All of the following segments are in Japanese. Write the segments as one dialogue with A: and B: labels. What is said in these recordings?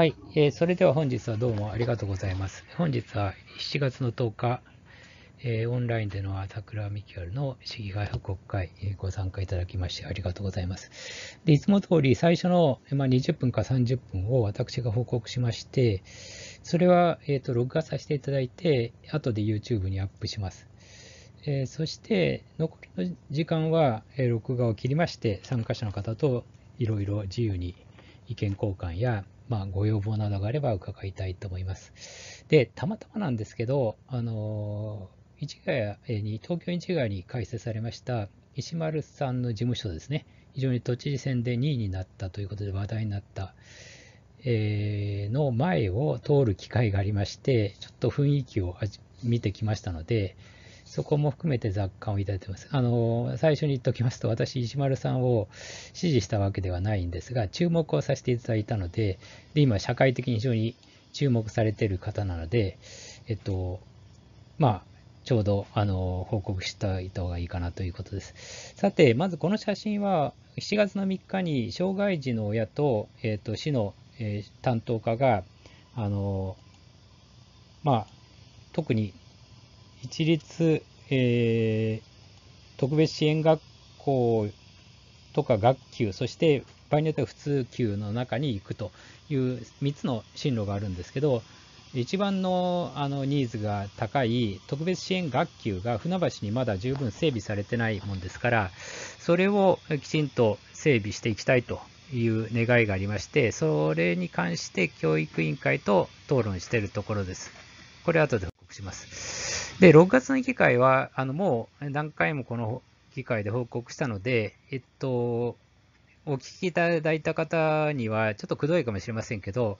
A: はい、えー、それでは本日はどうもありがとうございます。本日は7月の10日、えー、オンラインでの朝倉未来の市議会報告会、えー、ご参加いただきましてありがとうございます。でいつも通り最初の、まあ、20分か30分を私が報告しまして、それは、えーと、録画させていただいて、後で YouTube にアップします。えー、そして残りの時間は、え録画を切りまして、参加者の方といろいろ自由に意見交換やまあ、ご要望などがあれば伺いたいと思います。で、たまたまなんですけど、あの市ヶ谷に、東京市ヶ谷に開設されました石丸さんの事務所ですね、非常に都知事選で2位になったということで話題になった、えー、の前を通る機会がありまして、ちょっと雰囲気を見てきましたので、そこも含めて雑感をいただいてます。あの、最初に言っておきますと、私、石丸さんを支持したわけではないんですが、注目をさせていただいたので、で、今、社会的に非常に注目されている方なので、えっと、まあ、ちょうど、あの、報告しておいた方がいいかなということです。さて、まずこの写真は、7月の3日に、障害児の親と、えっと、市の、え担当課が、あの、まあ、特に一律、えー、特別支援学校とか学級、そして場合によっては普通級の中に行くという3つの進路があるんですけど、一番のあのニーズが高い特別支援学級が船橋にまだ十分整備されてないもんですから、それをきちんと整備していきたいという願いがありまして、それに関して教育委員会と討論しているところです。これ後で報告します。で、6月の議会は、あのもう何回もこの議会で報告したので、えっと、お聞きいただいた方には、ちょっとくどいかもしれませんけど、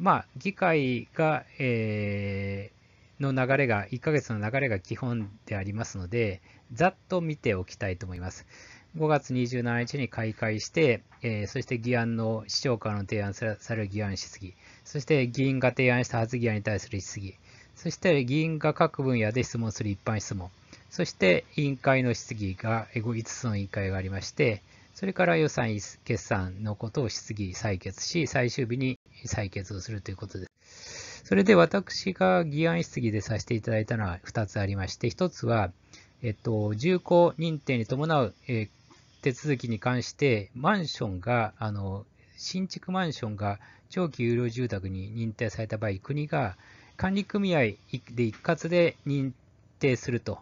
A: まあ、議会が、えー、の流れが、1ヶ月の流れが基本でありますので、ざっと見ておきたいと思います。5月27日に開会して、えー、そして議案の市長からの提案される議案質疑、そして議員が提案した発議案に対する質疑、そして議員が各分野で質問する一般質問。そして委員会の質疑が5つの委員会がありまして、それから予算決算のことを質疑採決し、最終日に採決をするということです。それで私が議案質疑でさせていただいたのは2つありまして、1つは、えっと、重工認定に伴う、え手続きに関して、マンションが、あの、新築マンションが長期有料住宅に認定された場合、国が管理組合で一括で認定すると、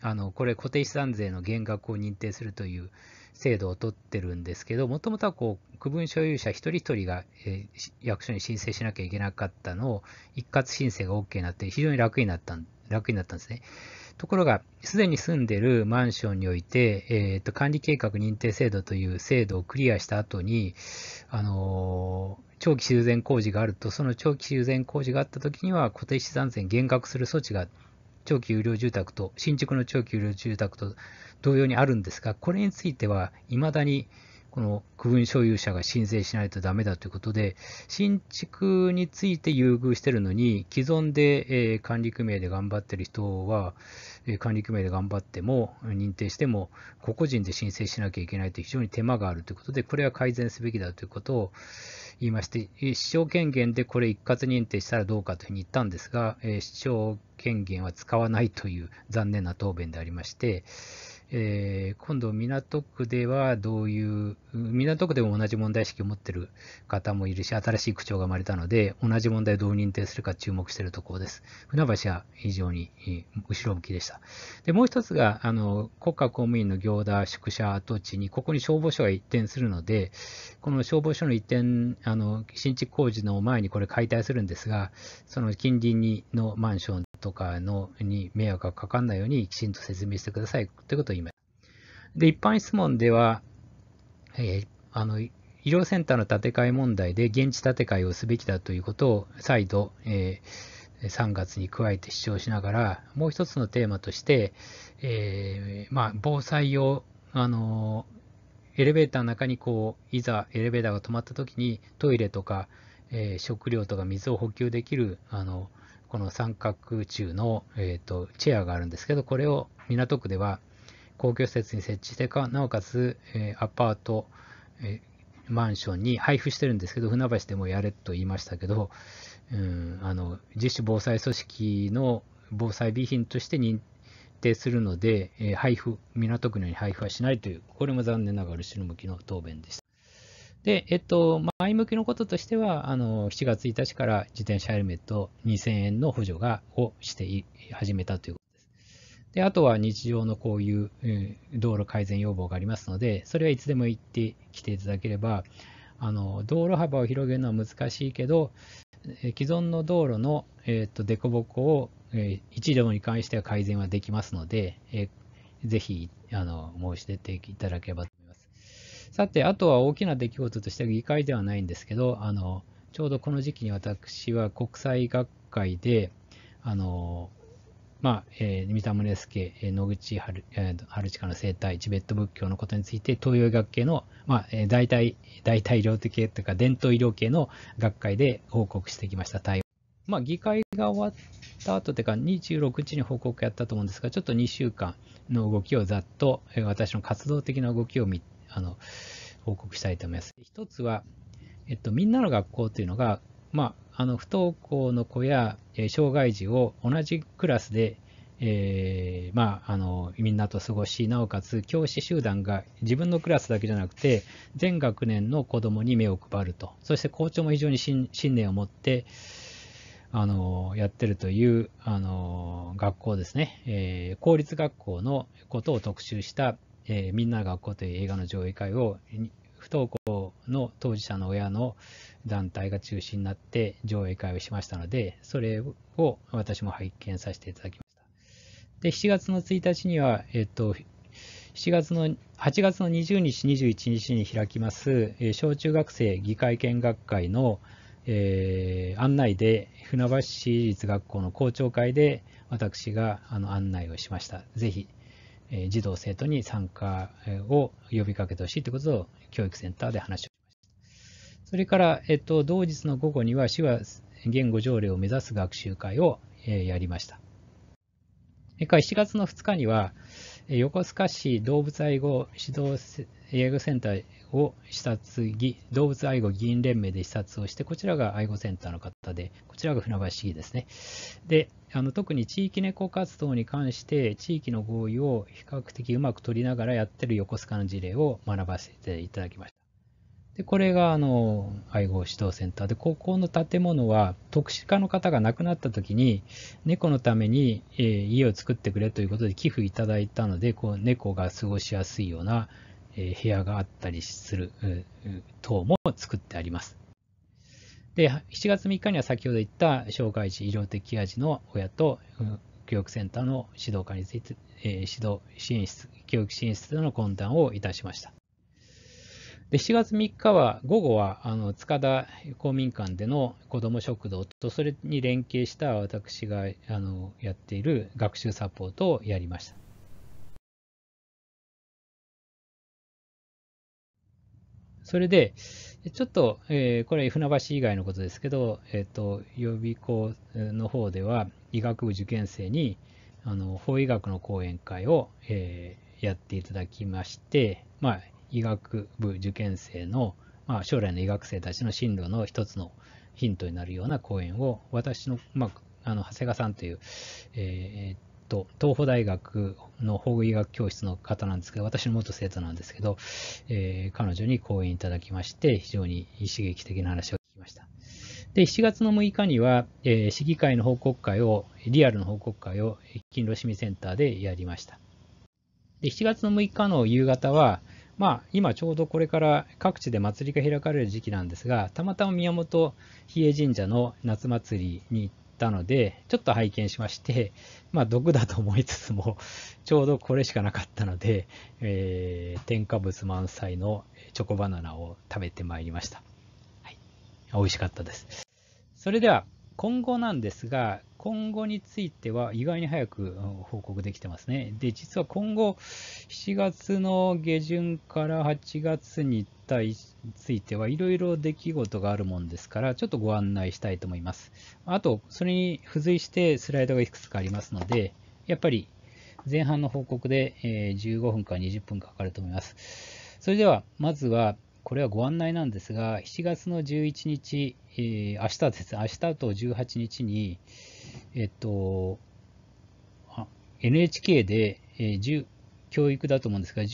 A: あのこれ、固定資産税の減額を認定するという制度を取ってるんですけど、もともとはこう区分所有者一人一人が、えー、役所に申請しなきゃいけなかったのを、一括申請が OK になって、非常に楽になった楽になったんですね。ところが、すでに住んでるマンションにおいて、えーと、管理計画認定制度という制度をクリアした後に、あのー長期修繕工事があると、その長期修繕工事があったときには、固定資産税減額する措置が長期有料住宅と、新築の長期有料住宅と同様にあるんですが、これについては、いまだにこの区分所有者が申請しないとだめだということで、新築について優遇してるのに、既存で管理組合で頑張ってる人は、管理組合で頑張っても、認定しても、個々人で申請しなきゃいけないと非常に手間があるということで、これは改善すべきだということを、言いまして、市長権限でこれ一括認定したらどうかというふうに言ったんですが、市長権限は使わないという残念な答弁でありまして、えー、今度、港区ではどういう、港区でも同じ問題意識を持ってる方もいるし、新しい区長が生まれたので、同じ問題をどう認定するか注目しているところです。船橋は非常に後ろ向きでした。でもう一つがあの、国家公務員の行田宿舎跡地に、ここに消防署が移転するので、この消防署の移転、あの新築工事の前にこれ解体するんですが、その近隣にのマンションとかのに迷惑がかからないようにきちんと説明してくださいということをで、一般質問では、えー、あの、医療センターの建て替え問題で現地建て替えをすべきだということを再度、えー、3月に加えて主張しながら、もう一つのテーマとして、えー、まあ、防災用、あのエレベーターの中にこう、いざエレベーターが止まった時にトイレとか、えー、食料とか水を補給できる、あのこの三角柱の、えーとチェアがあるんですけど、これを港区では公共施設に設置してか、なおかつ、えアパート、えマンションに配布してるんですけど、船橋でもやれと言いましたけど、うん、あの自主防災組織の防災備品として認定するので、えー、配布、港区のように配布はしないという、これも残念ながら後ろ向きの答弁でした。で、えっと、前向きのこととしては、あの7月1日から自転車ヘルメット2000円の補助がをして始めたということで、あとは日常のこういう、うん、道路改善要望がありますので、それはいつでも行ってきていただければ、あの道路幅を広げるのは難しいけど、既存の道路の、えーと、凸凹を、えー、1両に関しては改善はできますので、えー、ぜひあの申し出ていただければと思います。さて、あとは大きな出来事としては議会ではないんですけど、あのちょうどこの時期に私は国際学会で、あのまあ、えー、三田宗介、え野口春,、えー、春近の生態、チベット仏教のことについて、東洋医学系の、まあ、えー、代替、代替医療系というか、伝統医療系の学会で報告してきました、台湾。まあ、議会が終わった後というか、26日に報告やったと思うんですが、ちょっと2週間の動きをざっと、えー、私の活動的な動きをみあの報告したいと思います。一つは、えっと、みんなの学校というのがまあ、あの不登校の子や、障害児を同じクラスで、えー、まあ、あのみんなと過ごしなおかつ教師集団が自分のクラスだけじゃなくて全学年の子どもに目を配るとそして校長も非常に信念を持ってあのやってるというあの学校ですね、えー、公立学校のことを特集した「えー、みんな学校」という映画の上映会を不登校の当事者の親の団体が中心になって上映会をしましたので、それを私も拝見させていただきました。で、7月の1日には、えっと、7月の8月の20日、21日に開きます、え小中学生議会見学会の、えー、案内で、船橋市立学校の校長会で、私があの案内をしました。ぜひ、えー、児童生徒に参加を呼びかけてほしいということを教育センターで話をそれから、えっと、同日の午後には手話言語条例を目指す学習会を、えやりました。それから7月の2日には、横須賀市動物愛護指導愛護センターを視察動物愛護議員連盟で視察をして、こちらが愛護センターの方で、こちらが船橋市議ですね。で、あの特に地域猫活動に関して、地域の合意を比較的うまく取りながらやってる横須賀の事例を学ばせていただきました。でこれがあの愛護指導センターでここの建物は特殊化の方が亡くなった時に猫のために、え家を作ってくれということで寄付いただいたのでこう猫が過ごしやすいような、え部屋があったりする、え等も作ってあります。で7月3日には先ほど言った障害児医療的ケア児の親と、教育センターの指導課について、え指導支援室教育支援室での懇談をいたしました。で7月3日は午後はあの塚田公民館での子ども食堂とそれに連携した私があのやっている学習サポートをやりました。それで、ちょっと、えー、これ船橋以外のことですけど、えーと、予備校の方では医学部受験生にあの法医学の講演会を、えー、やっていただきまして、まあ、医学部受験生の、まあ、将来の医学生たちの進路の一つのヒントになるような講演を、私の、まあ、あの長谷川さんという、えー、っと、東邦大学の法医学教室の方なんですけど、私の元生徒なんですけど、えー、彼女に講演いただきまして、非常に刺激的な話を聞きました。で、7月の6日には、えー、市議会の報告会を、リアルの報告会を、勤労市民センターでやりました。で、7月の6日の夕方は、まあ、今ちょうどこれから各地で祭りが開かれる時期なんですが、たまたま宮本比叡神社の夏祭りに行ったので、ちょっと拝見しまして、まあ、毒だと思いつつも、ちょうどこれしかなかったので、えー、添加物満載のチョコバナナを食べてまいりました。はい、美味しかったです。それでは、今後なんですが、今後については意外に早く報告できてますね。で、実は今後、7月の下旬から8月に対ついてはいろいろ出来事があるもんですから、ちょっとご案内したいと思います。あと、それに付随してスライドがいくつかありますので、やっぱり前半の報告で15分か20分かかると思います。それでは、まずは、これはご案内なんですが、7月の11日、えー、明日です明日と18日に、えっと、NHK で、えー、教育だと思うんですが、19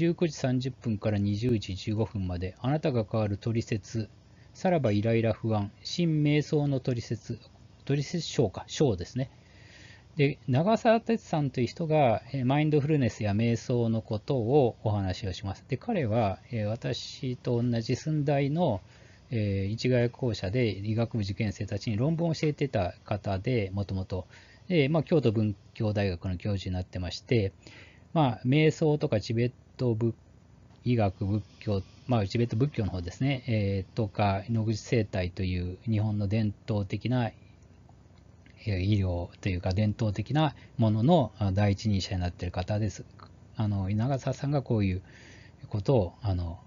A: 時30分から20時15分まで、あなたが変わるトリセツ、さらばイライラ不安、新瞑想のトリセツ、トリセツショーか、ショーですね。で長澤哲さんという人がマインドフルネスや瞑想のことをお話をします。で彼は私と同じ寸大の一概校舎で医学部受験生たちに論文を教えてた方でもともと京都文教大学の教授になってまして、まあ、瞑想とかチベット仏医学仏教、まあ、チベット仏教の方ですね、えー、とか野口生態という日本の伝統的な医療というか伝統的なものの第一人者になっている方です。あの稲沢さんがこういうことをあの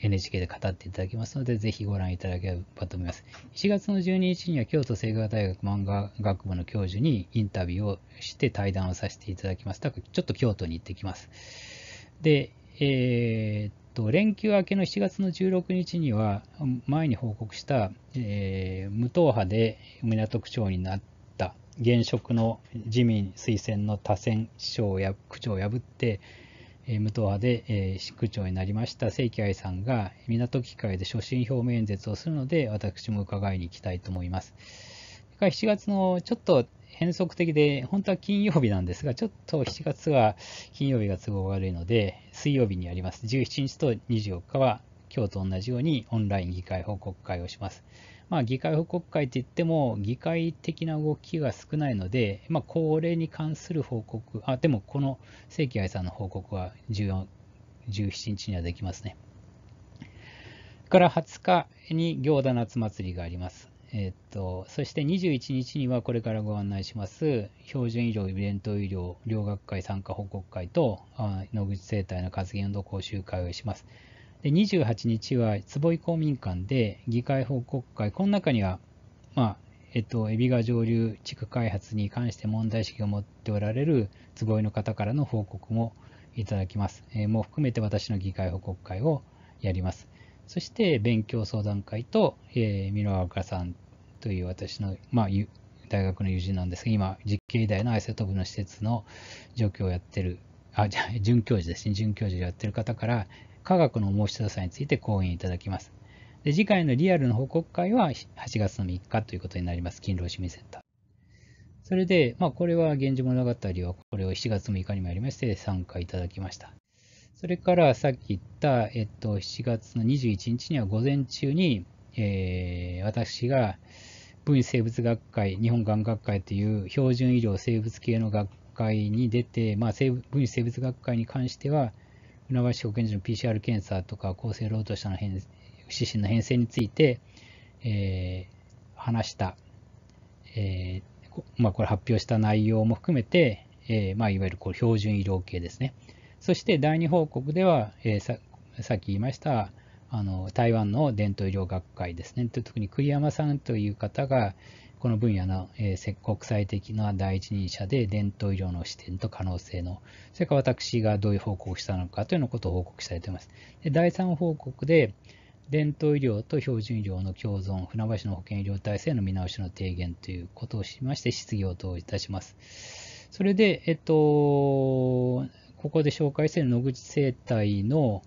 A: NHK で語っていただきますので、ぜひご覧いただければと思います。7月の12日には京都清華大学漫画学部の教授にインタビューをして対談をさせていただきます。だからちょっと京都に行ってきます。で、えー、っと、連休明けの7月の16日には、前に報告した、えー、無党派で港区長になって、現職の自民推薦の多選市長や区長を破って、え無党派で、え区長になりました清木愛さんが港機会で所信表明演説をするので私も伺いに行きたいと思います。7月のちょっと変則的で、本当は金曜日なんですが、ちょっと7月は金曜日が都合悪いので、水曜日にやります。17日と24日は今日と同じようにオンライン議会報告会をします。まあ、議会報告会といっても、議会的な動きが少ないので、まあ、これに関する報告、あでもこの正規愛さんの報告は1 7日にはできますね。から20日に行田夏祭りがあります。えっとそして21日にはこれからご案内します標準医療、イベント医療、両学会参加報告会とあ野口生態の活言の講習会をします。で28日は坪井公民館で議会報告会、この中には、まあえっと、海老川上流地区開発に関して問題意識を持っておられる坪井の方からの報告もいただきます。えー、も含めて私の議会報告会をやります。そして勉強相談会と、えー、美濃岡さんという私の、まあ、大学の友人なんですが、今、実刑医大のアイセトープの施設の状況をやってる、あ、じゃ准教授ですね、准教授をやってる方から、科学の面白さについて講演いただきます。で次回のリアルの報告会は8月の3日ということになります。勤労市民センター。それで、まあ、これは源氏物語はこれを7月6日にもやりまして参加いただきました。それからさっき言った、えっと、7月の21日には午前中に、えー、私が文生物学会、日本がん学会という標準医療生物系の学会に出て、まあ、分子生物学会に関しては、船橋保健所の PCR 検査とか厚生労働者の変指針の編成について、えー、話した、えーまあ、これ発表した内容も含めて、えーまあ、いわゆるこう標準医療系ですね。そして第2報告では、えー、ささっき言いましたあの台湾の伝統医療学会ですね、特に栗山さんという方が、この分野の、えー、国際的な第一人者で伝統医療の視点と可能性の、それから私がどういう報告をしたのかというようなことを報告されています。で第3報告で、伝統医療と標準医療の共存、船橋の保健医療体制の見直しの提言ということをしまして、質疑応答いたします。それで、えっと、ここで紹介している野口生態の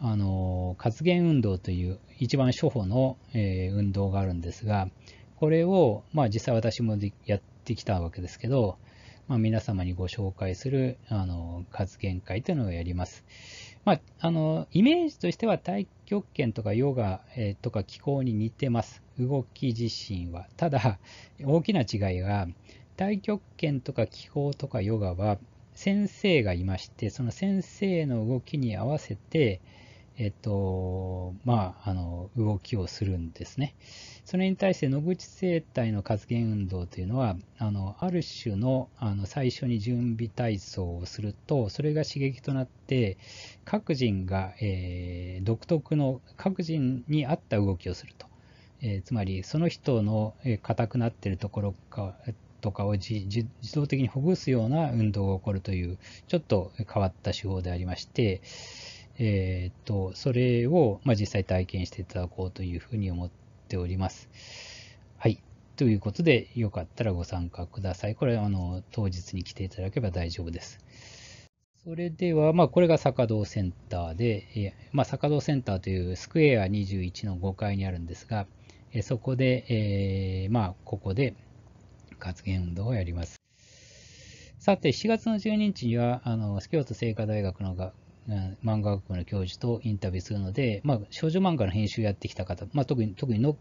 A: あの活言運動という一番初歩の、えー、運動があるんですが、これを、まあ、実際私もやってきたわけですけど、まあ、皆様にご紹介するあの活限界というのをやります。まあ、あのイメージとしては太極拳とかヨガ、えー、とか気候に似てます。動き自身は。ただ、大きな違いが、太極拳とか気候とかヨガは先生がいまして、その先生の動きに合わせて、えっと、まあ、あの、動きをするんですね。それに対して野口生態の活言運動というのは、あの、ある種の、あの、最初に準備体操をすると、それが刺激となって、各人が、えー、独特の、各人に合った動きをすると。えー、つまり、その人の、えー、硬くなっているところか、とかを自動的にほぐすような運動が起こるという、ちょっと変わった手法でありまして、えっ、ー、と、それを、まあ、実際体験していただこうというふうに思っております。はい。ということで、よかったらご参加ください。これあの、当日に来ていただけば大丈夫です。それでは、まあ、これが坂道センターで、えまあ、坂道センターというスクエア21の5階にあるんですが、えそこで、えー、まあ、ここで活言運動をやります。さて、7月の12日には、あの、京都精華大学の漫画学校の教授とインタビューするので、まあ、少女漫画の編集やってきた方、まあ、特に特にの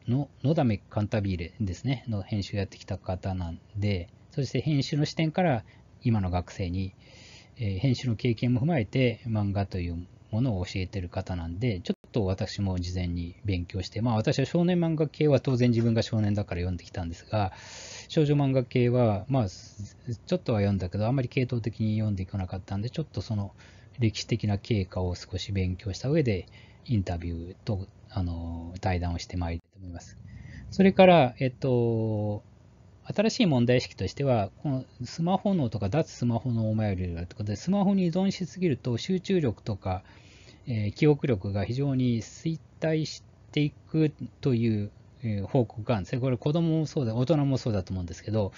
A: だめカンタビーレですね、の編集やってきた方なんで、そして編集の視点から今の学生に、えー、編集の経験も踏まえて漫画というものを教えている方なんで、ちょっと私も事前に勉強して、まあ私は少年漫画系は当然自分が少年だから読んできたんですが、少女漫画系は、まあ、ちょっとは読んだけど、あんまり系統的に読んでいかなかったんで、ちょっとその、歴史的な経過を少し勉強した上で、インタビューと、あの、対談をしてまいりたいと思います。それから、えっと、新しい問題意識としては、このスマホ脳とか脱スマホ脳マイルとかで、スマホに依存しすぎると集中力とか、えー、記憶力が非常に衰退していくという、えー、報告があるんですね。これ子供もそうだ、大人もそうだと思うんですけど、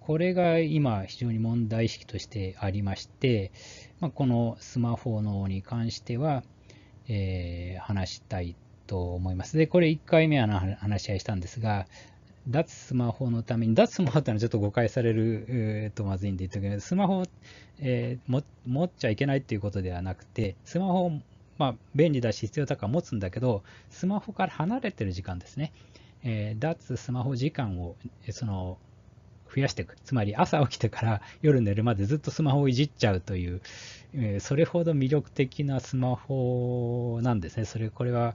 A: これが今非常に問題意識としてありまして、まあ、このスマホのに関しては、えー、話したいと思います。で、これ1回目は話し合いしたんですが、脱スマホのために、脱スマホってのはちょっと誤解される、えとまずいんで言ったけど、スマホ、えー、持っちゃいけないっていうことではなくて、スマホ、まあ、便利だし必要だから持つんだけど、スマホから離れてる時間ですね。えー、脱スマホ時間を、その、増やしていく。つまり朝起きてから夜寝るまでずっとスマホをいじっちゃうという、えそれほど魅力的なスマホなんですね。それ、これは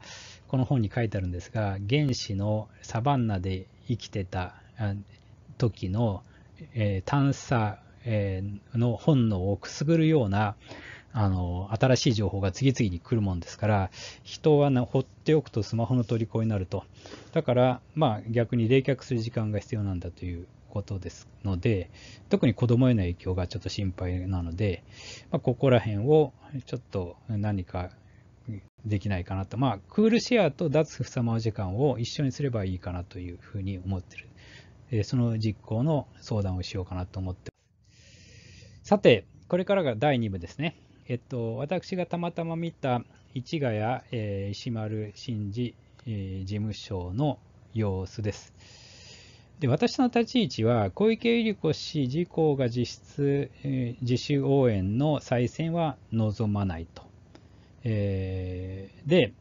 A: この本に書いてあるんですが、原始のサバンナで生きてた時の、え探査、の本能をくすぐるようなあの新しい情報が次々に来るもんですから人は、ね、放っておくとスマホの虜になるとだからまあ逆に冷却する時間が必要なんだということですので、特に子供への影響がちょっと心配なので、まあ、ここら辺をちょっと何かできないかなと、まあ、クールシェアと脱ま様時間を一緒にすればいいかなというふうに思ってる。えその実行の相談をしようかなと思ってます。さて、これからが第2部ですね。えっと、私がたまたま見た市ヶ谷、えー、石丸新二、えー、事務所の様子です。で私の立ち位置は小池百合子氏自公が実質、えー、自主応援の再選は望まないと。えー、で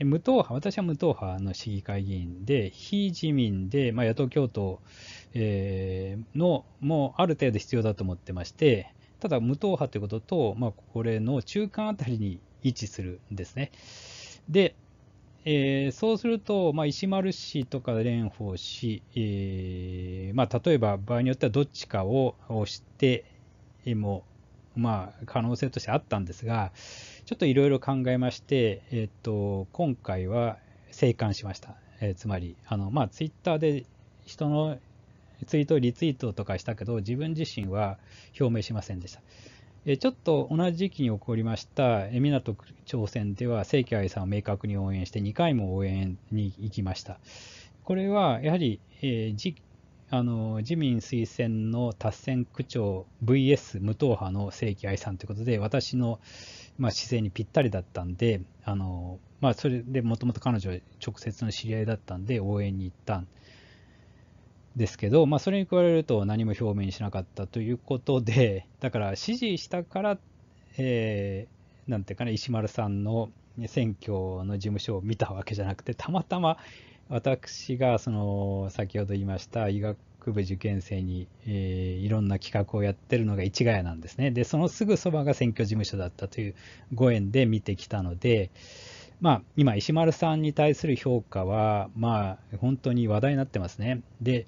A: 無党派、私は無党派の市議会議員で、非自民で、まあ、野党共闘、えー、のもある程度必要だと思ってまして、ただ無党派ということと、まあ、これの中間あたりに位置するんですね。で、えー、そうすると、まあ、石丸氏とか蓮舫氏、えー、まあ、例えば場合によってはどっちかを押しても、まあ、可能性としてあったんですが、ちょっといろいろ考えまして、えー、っと、今回は静観しました。えつまり、あのまあ、ツイッターで人のツイート、リツイートとかしたけど、自分自身は表明しませんでした。ちょっと同じ時期に起こりました港区長選では正規愛さんを明確に応援して2回も応援に行きました。これはやはり、えー、あの自民推薦の達成区長 VS 無党派の正規愛さんということで私の、まあ、姿勢にぴったりだったんであの、まあ、それでもともと彼女直接の知り合いだったんで応援に行ったんです。ですけど、まあ、それに加えると何も表明しなかったということで、だから支持したから、えー、なんていうかな、石丸さんの選挙の事務所を見たわけじゃなくて、たまたま私がその先ほど言いました医学部受験生に、えー、いろんな企画をやってるのが市ヶ谷なんですね。で、そのすぐそばが選挙事務所だったというご縁で見てきたので、まあ、今、石丸さんに対する評価は、まあ、本当に話題になってますね。で、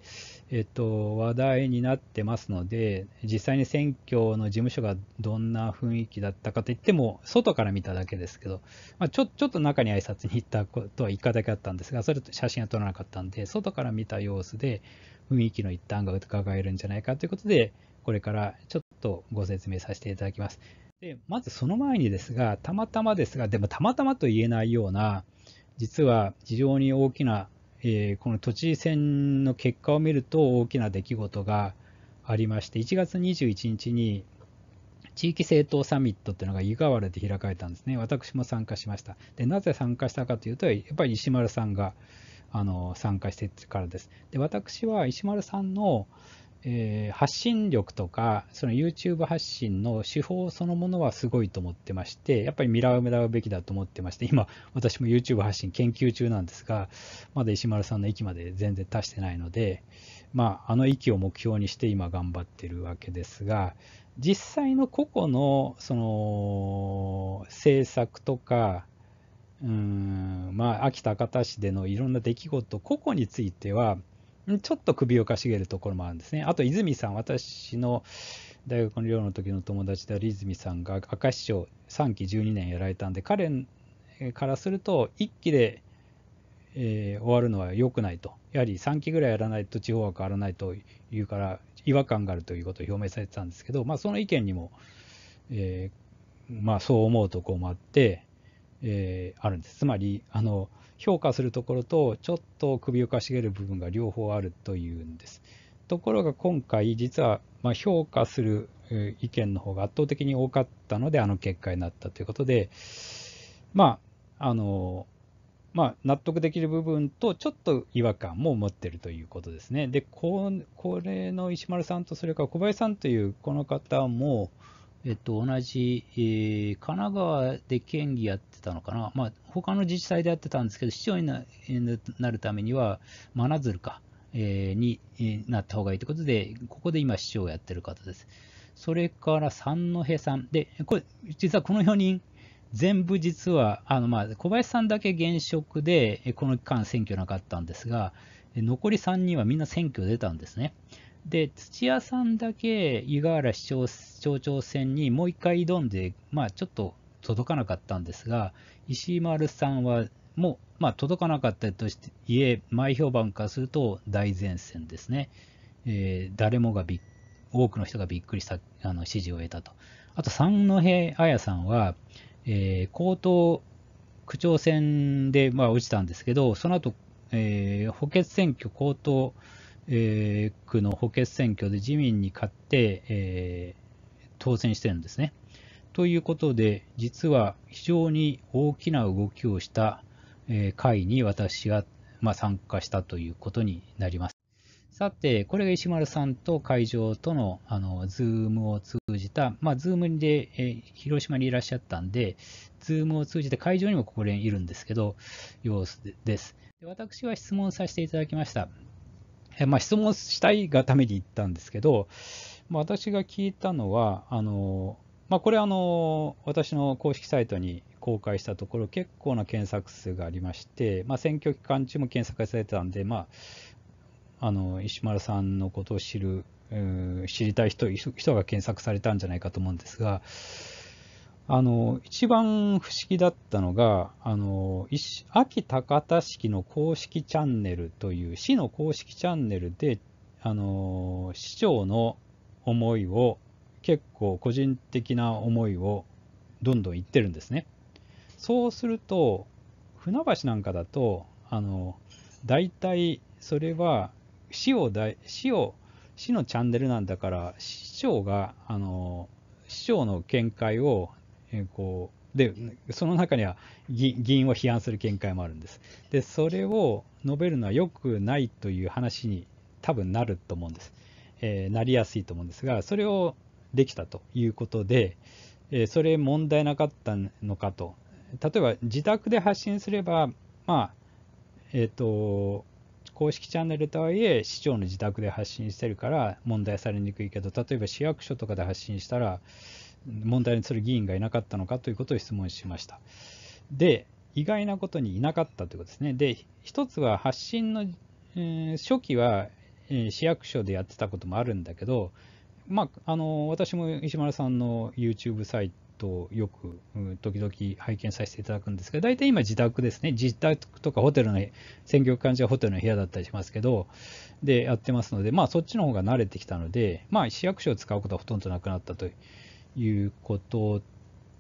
A: えっと、話題になってますので、実際に選挙の事務所がどんな雰囲気だったかといっても、外から見ただけですけど、まあ、ちょちょっと中に挨拶に行ったことは1回だけあったんですが、それと写真は撮らなかったんで、外から見た様子で、雰囲気の一端が伺えるんじゃないかということで、これからちょっとご説明させていただきます。で、まずその前にですが、たまたまですが、でもたまたまと言えないような、実は非常に大きな、えー、この都知事選の結果を見ると大きな出来事がありまして、1月21日に地域政党サミットというのが湯河原で開かれたんですね、私も参加しました。でなぜ参加したかというと、やっぱり石丸さんがあの参加してからです。で私は石丸さんの、えー、発信力とか、その YouTube 発信の手法そのものはすごいと思ってまして、やっぱり見習うべきだと思ってまして、今、私も YouTube 発信研究中なんですが、まだ石丸さんの域まで全然達してないので、まあ、あの域を目標にして今頑張ってるわけですが、実際の個々のその政策とか、うんまあ、秋田・博多市でのいろんな出来事、個々については、ちょっと首をかしげるところもあるんですね。あと、泉さん、私の大学の寮の時の友達である泉さんが明石市3期12年やられたんで、彼からすると、1期で、えー、終わるのは良くないと。やはり3期ぐらいやらないと地方は変わらないというから、違和感があるということを表明されてたんですけど、まあ、その意見にも、えー、まあ、そう思うとこもあって、えー、あるんですつまりあの評価するところとちょっと首をかしげる部分が両方あるというんですところが今回実はまあ評価する意見の方が圧倒的に多かったのであの結果になったということでまああのまあ、納得できる部分とちょっと違和感も持ってるということですね。で、ここれの石丸さんと、それから小林さんというこの方も、えっと、同じ、えー、神奈川で県議やってたのかな、まあ、他の自治体でやってたんですけど、市長になるためには、真鶴か、えー、に、えなった方がいいということで、ここで今、市長をやってる方です。それから三戸さん、で、これ実はこの4人、全部実は、あのまあ小林さんだけ現職で、この期間、選挙なかったんですが、残り3人はみんな選挙出たんですね。で土屋さんだけ湯河原市長町長選にもう一回挑んで、まあ、ちょっと届かなかったんですが石丸さんはもう、まあ、届かなかったとしていえ前評判からすると大前線ですね、えー、誰もがび多くの人がびっくりしたあの支持を得たとあと三戸彩さんは、えー、高等区長選で、まあ、落ちたんですけどその後、えー、補欠選挙高等えー、区の補欠選挙で自民に勝って、えー、当選してるんですね。ということで、実は非常に大きな動きをした、えー、会に私が、まあ、参加したということになります。さて、これが石丸さんと会場との、あの、ズームを通じた、まあ、ズームで、えー、広島にいらっしゃったんで、ズームを通じて会場にもここにいるんですけど、様子です。で私は質問させていただきました。えまあ、質問したいがために行ったんですけど、まあ、私が聞いたのは、あのまあ、これあの、私の公式サイトに公開したところ、結構な検索数がありまして、まあ、選挙期間中も検索されてたんで、まあ、あの石丸さんのことを知る、知りたい人人が検索されたんじゃないかと思うんですが、あの一番不思議だったのがあの秋高田式の公式チャンネルという市の公式チャンネルであの市長の思いを結構個人的な思いをどんどん言ってるんですね。そうすると船橋なんかだとあの大体それは市をだ市を市のチャンネルなんだから市長があの市長の見解をえこうでその中には議員を批判する見解もあるんです。でそれを述べるのは良くないという話に多分なると思うんです。えー、なりやすいと思うんですがそれをできたということで、えー、それ問題なかったのかと例えば自宅で発信すればまあえっ、ー、と公式チャンネルとはいえ市長の自宅で発信してるから問題されにくいけど例えば市役所とかで発信したら問題にする議員がいなかったのかということを質問しました。で、意外なことにいなかったということですね。で、一つは発信の、えー、初期は、えー、市役所でやってたこともあるんだけど、まあ、あの私も石丸さんの YouTube サイトをよく、うん、時々拝見させていただくんですけど、大体今自宅ですね。自宅とかホテルの、選挙区管理ホテルの部屋だったりしますけど、で、やってますので、まあそっちの方が慣れてきたので、まあ市役所を使うことはほとんどなくなったという。いうこと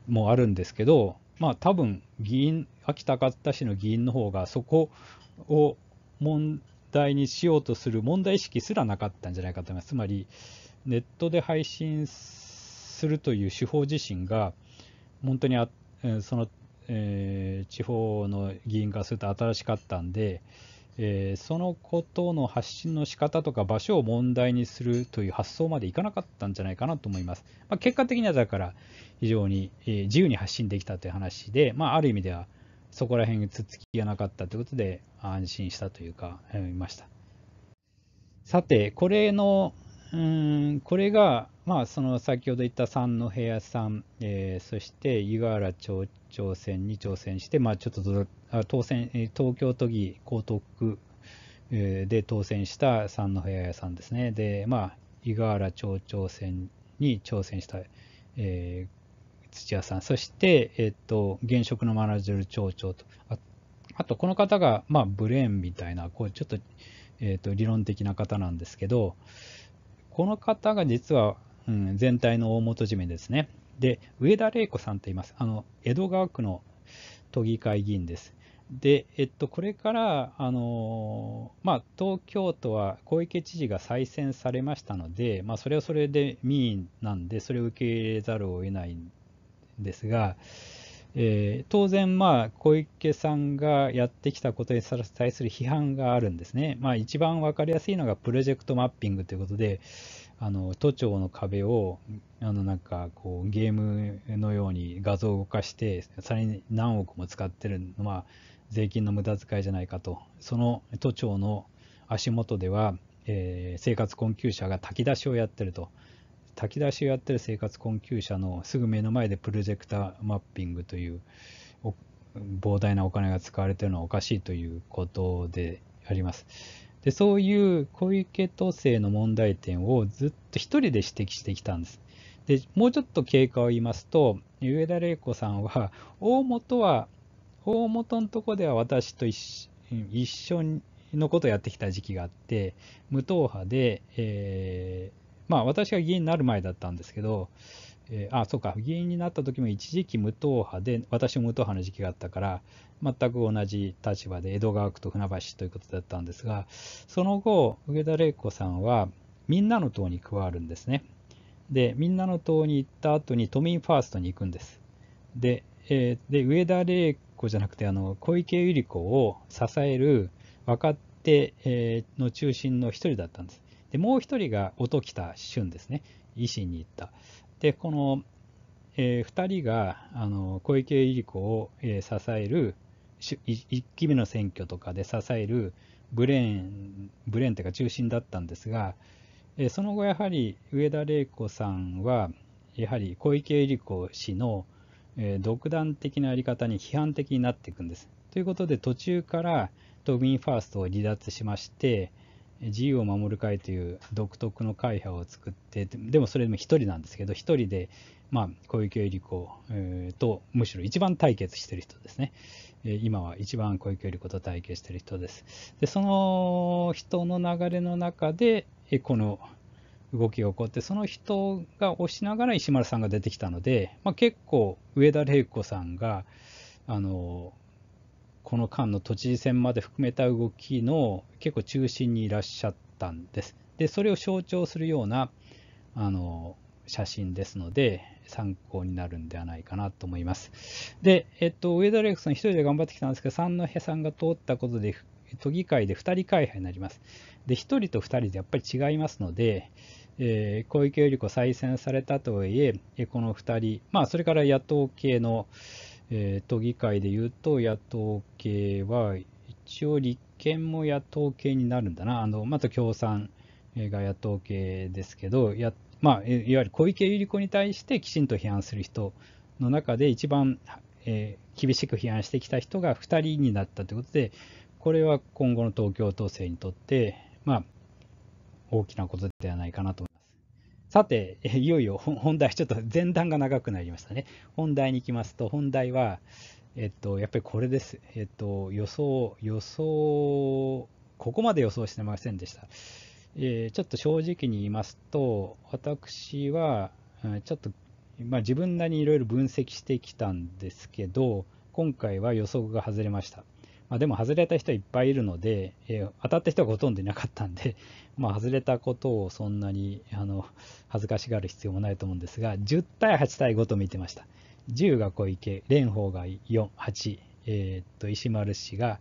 A: もあるんですけど、まあ、多分議員秋田勝田市の議員の方がそこを問題にしようとする問題意識すらなかったんじゃないかと思います。つまりネットで配信するという手法自身が本当にあその、えー、地方の議員からすると新しかったんで、えー、そのことの発信の仕方とか場所を問題にするという発想までいかなかったんじゃないかなと思います。まあ、結果的にはだから非常に、えー、自由に発信できたという話で、まあ、ある意味ではそこら辺につつきがなかったということで安心したというか、えー、いました。さて、これの、うん、これがまあ、その先ほど言った三の部屋さん、えー、そして湯河原町長選に挑戦して、まあ、ちょっと当選東京都議江東区で当選した三の部屋さんですね。で、まあ、湯河原町長選に挑戦した、えー、土屋さん、そして、えっと、現職のマナジュル町長と、ああとこの方が、まあ、ブレーンみたいな、こうちょっと,、えっと理論的な方なんですけど、この方が実はうん、全体の大元締めですね。で、上田玲子さんと言います。あの江戸川区の都議会議員です。で、えっと、これから、あのまあ、東京都は小池知事が再選されましたので、まあ、それはそれで民意なんで、それを受け入れざるを得ないんですが、えー、当然、まあ、小池さんがやってきたことに対する批判があるんですね。まあ、一番分かりやすいのがプロジェクトマッピングということで、あの都庁の壁をあのなんかこうゲームのように画像を動かしてそれに何億も使ってるのは税金の無駄遣いじゃないかとその都庁の足元では、えー、生活困窮者が炊き出しをやってると炊き出しをやってる生活困窮者のすぐ目の前でプロジェクターマッピングという膨大なお金が使われてるのはおかしいということであります。でそういう小池都政の問題点をずっと一人で指摘してきたんです。でもうちょっと経過を言いますと上田玲子さんは大本は大本のとこでは私と一緒のことをやってきた時期があって無党派で、えー、まあ私が議員になる前だったんですけど、えー、あ、そうか、議員になった時も一時期無党派で、私も無党派の時期があったから、全く同じ立場で江戸川区と船橋ということだったんですが、その後、上田玲子さんは、みんなの党に加わるんですね。で、みんなの党に行った後に都民ファーストに行くんです。で、えー、で上田玲子じゃなくて、あの小池百合子を支える若手、の中心の一人だったんです。で、もう一人が音喜多俊ですね。維新に行った。でこの、えー、2人があの小池百合子を、えー、支える1期目の選挙とかで支えるブレーンブレーンというか中心だったんですが、えー、その後やはり上田玲子さんはやはり小池百合子氏の、えー、独断的なやり方に批判的になっていくんです。ということで途中から都民ファーストを離脱しまして、自由を守る会という独特の会派を作ってでもそれでも1人なんですけど1人で、まあ、小池百合子、えとむしろ一番対決してる人ですね、え今は一番小池百合子と対決してる人ですでその人の流れの中で、えこの動きが起こってその人が押しながら石丸さんが出てきたので、まあ、結構上田玲子さんがあのこの間の都知事選まで含めた動きの結構中心にいらっしゃったんです。で、それを象徴するようなあの写真ですので、参考になるんではないかなと思います。で、えっと、上田レクさん、1人で頑張ってきたんですけど、三戸さんが通ったことで、都議会で2人会派になります。で、1人と2人でやっぱり違いますので、えー、小池百合子再選されたとはいえ、この2人、まあ、それから野党系の、えー、都議会でいうと野党系は一応立憲も野党系になるんだな、あのまた共産が野党系ですけど、やまあ、いわゆる小池百合子に対してきちんと批判する人の中で一番、えー、厳しく批判してきた人が2人になったということで、これは今後の東京都政にとって、まあ、大きなことではないかなと思います。さて、いよいよ本題、ちょっと前段が長くなりましたね。本題に行きますと、本題は、えっと、やっぱりこれです。えっと、予想、予想、ここまで予想してませんでした。えー、ちょっと正直に言いますと、私は、ちょっと、まあ、自分なりにいろいろ分析してきたんですけど、今回は予測が外れました。まあ、でも外れた人いっぱいいるので、えー、当たった人がほとんどいなかったんで、まあ、外れたことをそんなにあの恥ずかしがる必要もないと思うんですが、10対8対5と見てました。10が小池、蓮舫が4、8、えー、っと石丸氏が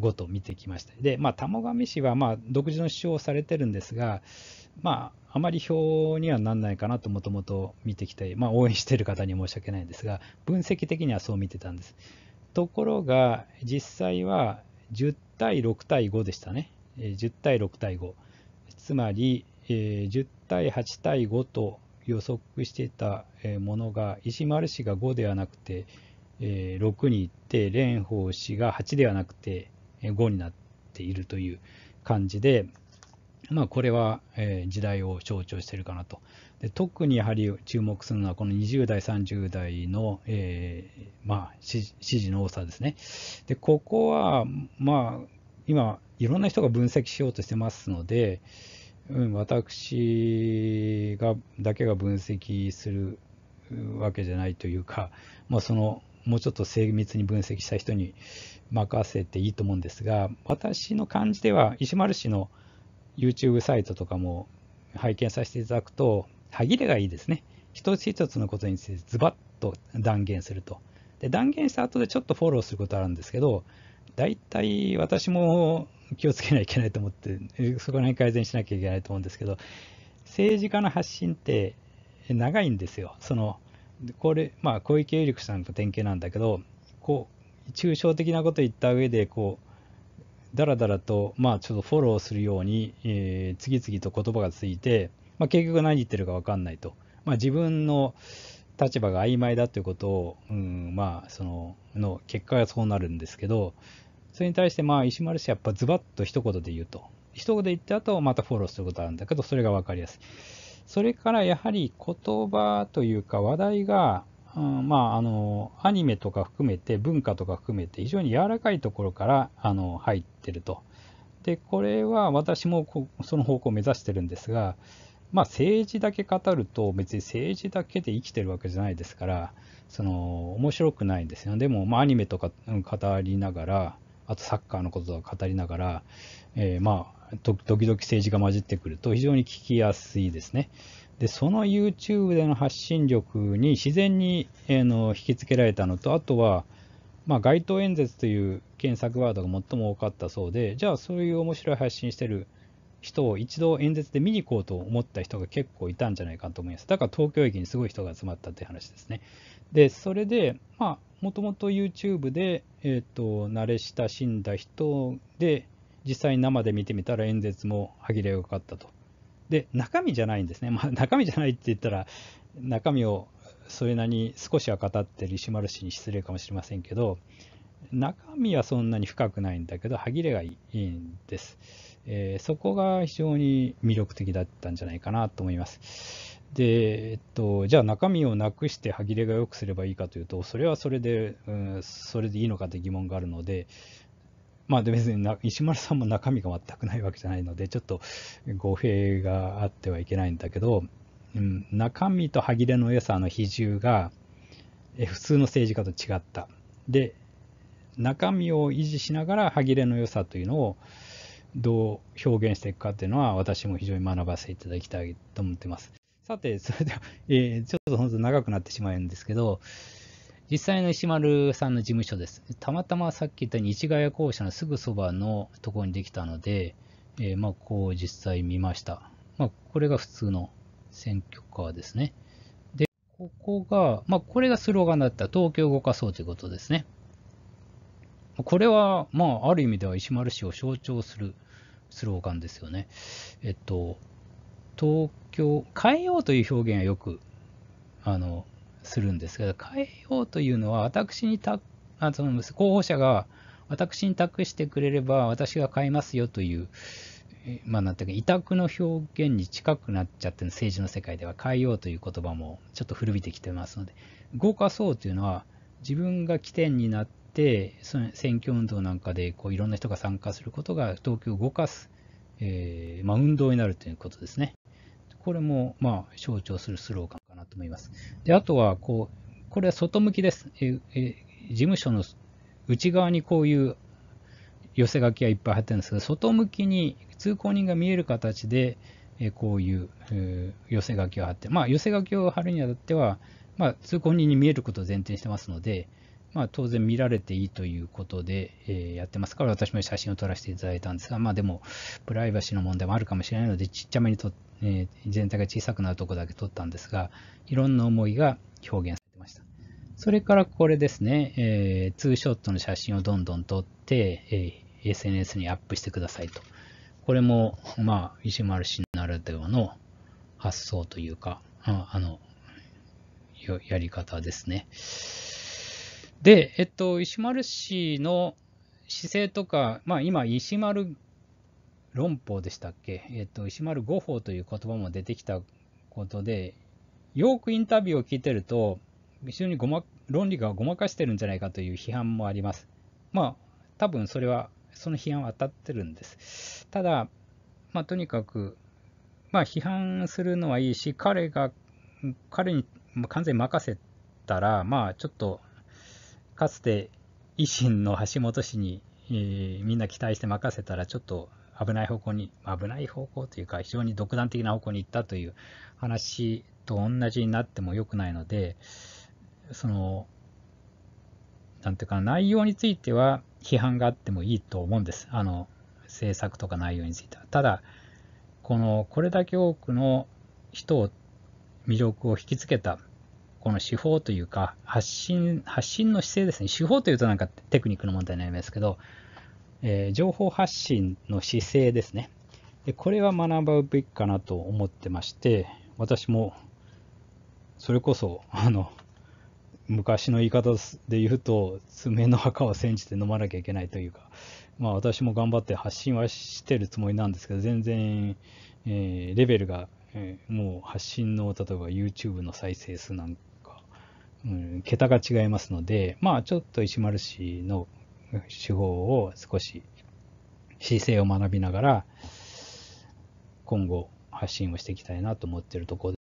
A: 5と見てきました。で、まあ、玉上氏はまあ独自の主張をされてるんですが、まあ、あまり票にはなんないかなともともと見てきて、まあ、応援している方に申し訳ないんですが、分析的にはそう見てたんです。ところが実際は10対6対5でしたね。10対6対5。つまり、え10対8対5と予測していたものが石丸氏が5ではなくて、え6に行って蓮舫氏が8ではなくて5になっているという感じで、まあ、これは、え時代を象徴しているかなとで。特にやはり注目するのは、この20代、30代の、えー、まあ、支持の多さですね。でここは、まあ、今、いろんな人が分析しようとしてますので、うん、私がだけが分析するわけじゃないというか、まあ、そのもうちょっと精密に分析した人に任せていいと思うんですが、私の感じでは、石丸氏の YouTube サイトとかも拝見させていただくと、歯切れがいいですね。一つ一つのことについてズバッと断言すると。で断言した後でちょっとフォローすることあるんですけど、大体私も気をつけないといけないと思って、そこら辺改善しなきゃいけないと思うんですけど、政治家の発信って長いんですよ。そのこれ、まあ、小池百合子さんの典型なんだけど、こう、抽象的なこと言った上で、こう、だらだらと、まあ、ちょっとフォローするように、えー、次々と言葉がついて、まあ、結局何言ってるか分かんないと、まあ、自分の立場が曖昧だということを、うんまあ、そのの結果がそうなるんですけどそれに対してまあ石丸氏はやっぱズバッと一言で言うと一言で言った後またフォローすることあるんだけどそれが分かりやすいそれからやはり言葉というか話題がうん、まああのアニメとか含めて文化とか含めて非常に柔らかいところからあの入ってると。でこれは私もその方向を目指してるんですが、まあ、政治だけ語ると別に政治だけで生きてるわけじゃないですからその面白くないんですよでも、まあ、アニメとか語りながらあとサッカーのこととか語りながら、えー、まあ時々政治が混じってくると非常に聞きやすいですね。でその YouTube での発信力に自然に、えの引きつけられたのとあとは、まあ、街頭演説という検索ワードが最も多かったそうでじゃあそういう面白い発信してる人を一度演説で見に行こうと思った人が結構いたんじゃないかと思いますだから東京駅にすごい人が集まったって話ですねでそれでまあもともと YouTube で、えーと、慣れ親しんだ人で実際生で見てみたら演説も歯切れが良かったとで、中身じゃないんですね。まあ、中身じゃないって言ったら、中身をそれなりに少しは語ってる石丸氏に失礼かもしれませんけど、中身はそんなに深くないんだけど、歯切れがいいんです。えー、そこが非常に魅力的だったんじゃないかなと思います。で、えっと、じゃあ中身をなくして歯切れが良くすればいいかというと、それはそれで、うん、それでいいのかって疑問があるので、まあ、で別に石丸さんも中身が全くないわけじゃないので、ちょっと語弊があってはいけないんだけど、うん、中身と歯切れの良さの比重が普通の政治家と違った。で、中身を維持しながら歯切れの良さというのをどう表現していくかっていうのは私も非常に学ばせていただきたいと思ってます。さて、それでは、えー、ちょっと本当長くなってしまうんですけど、実際の石丸さんの事務所です。たまたまさっき言った西ヶ谷校舎のすぐそばのところにできたので、えー、まあ、こう実際見ました。まあ、これが普通の選挙カーですね。で、ここが、まあ、これがスローガンだった東京を動かそうということですね。これは、まあ、ある意味では石丸氏を象徴するスローガンですよね。えっと、東京、変えようという表現はよく、あの、するんですが、変えようというのは、私にたあその候補者が私に託してくれれば、私が変えますよという、まあ、なんていうか、委託の表現に近くなっちゃってる、政治の世界では変えようという言葉もちょっと古びてきてますので、動かそうというのは、自分が起点になって、その選挙運動なんかでこういろんな人が参加することが、東京を動かす、えーまあ、運動になるということですね。これも、まあ、象徴するスローガン。と思います。で、あとは、こう、これは外向きです。ええ事務所の内側にこういう寄せ書きがいっぱい貼ってるんですけど、外向きに通行人が見える形で、えこういう、え寄せ書きを貼って、まあ、寄せ書きを貼るにあたっては、まあ、通行人に見えることを前提にしてますので、まあ、当然見られていいということで、えやってますから、私も写真を撮らせていただいたんですが、まあ、でも、プライバシーの問題もあるかもしれないので、ちっちゃめに撮って、え全体が小さくなるとこだけ取ったんですが、いろんな思いが表現されてました。それからこれですね、えツーショットの写真をどんどん撮って、え SNS にアップしてくださいと。これも、まあ、石丸氏ならではの発想というか、あの、やり方ですね。で、えっと、石丸氏の姿勢とか、まあ、今、石丸論法でしたっけ、えっと、石丸五法という言葉も出てきたことで、よくインタビューを聞いてると、非常にごま論理がごまかしてるんじゃないかという批判もあります。まあ、多分それは、その批判は当たってるんです。ただ、まあ、とにかく、まあ、批判するのはいいし、彼が、彼に完全に任せたら、まあ、ちょっと、かつて維新の橋本氏に、えー、みんな期待して任せたら、ちょっと危ない方向に、危ない方向というか、非常に独断的な方向に行ったという話と同じになっても良くないので、その、なんていうか、内容については批判があってもいいと思うんです。あの、政策とか内容については。ただ、この、これだけ多くの人を、魅力を引きつけた、この手法というか、発信、発信の姿勢ですね。手法というとなんかテクニックの問題になりますけど、えー、情報発信の姿勢ですねで。これは学ぶべきかなと思ってまして、私もそれこそ、あの、昔の言い方で言うと、爪の墓を煎じて飲まなきゃいけないというか、まあ私も頑張って発信はしてるつもりなんですけど、全然、えー、レベルが、えー、もう発信の、例えば YouTube の再生数なんか、うん、桁が違いますので、まあちょっと石丸氏の手法を少し姿勢を学びながら今後発信をしていきたいなと思ってるところで